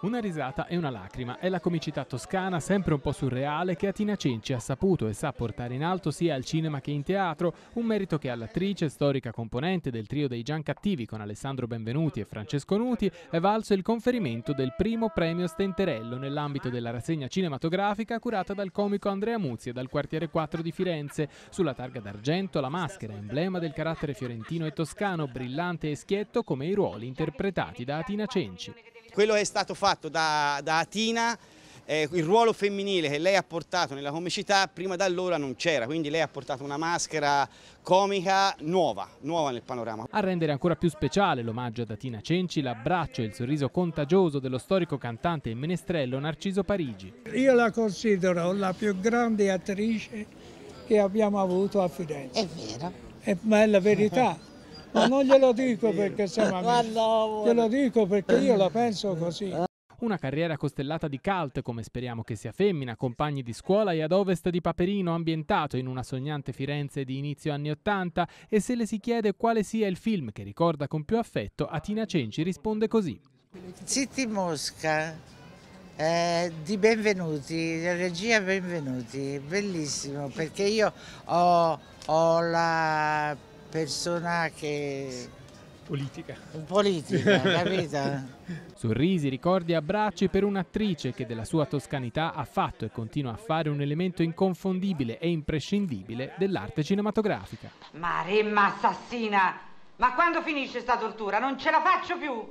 Una risata e una lacrima è la comicità toscana, sempre un po' surreale, che Atina Cenci ha saputo e sa portare in alto sia al cinema che in teatro, un merito che all'attrice, storica componente del trio dei Gian Cattivi con Alessandro Benvenuti e Francesco Nuti, è valso il conferimento del primo premio Stenterello nell'ambito della rassegna cinematografica curata dal comico Andrea Muzzi e dal quartiere 4 di Firenze. Sulla targa d'argento la maschera, emblema del carattere fiorentino e toscano, brillante e schietto come i ruoli interpretati da Atina Cenci. Quello che è stato fatto da, da Atina, eh, il ruolo femminile che lei ha portato nella comicità prima da allora non c'era, quindi lei ha portato una maschera comica nuova, nuova nel panorama. A rendere ancora più speciale l'omaggio ad Atina Cenci, l'abbraccio e il sorriso contagioso dello storico cantante e menestrello Narciso Parigi. Io la considero la più grande attrice che abbiamo avuto a Firenze. È vero. È, ma è la verità. Ma non glielo dico perché siamo amici. No, glielo dico perché io la penso così. Una carriera costellata di cult, come speriamo che sia femmina, compagni di scuola e ad ovest di Paperino, ambientato in una sognante Firenze di inizio anni Ottanta, e se le si chiede quale sia il film che ricorda con più affetto, Atina Cenci risponde così. City Mosca, eh, di benvenuti, regia benvenuti, bellissimo, perché io ho, ho la persona che... Politica. Politica, capito? Sorrisi, ricordi e abbracci per un'attrice che della sua toscanità ha fatto e continua a fare un elemento inconfondibile e imprescindibile dell'arte cinematografica. Maremma assassina! Ma quando finisce sta tortura? Non ce la faccio più!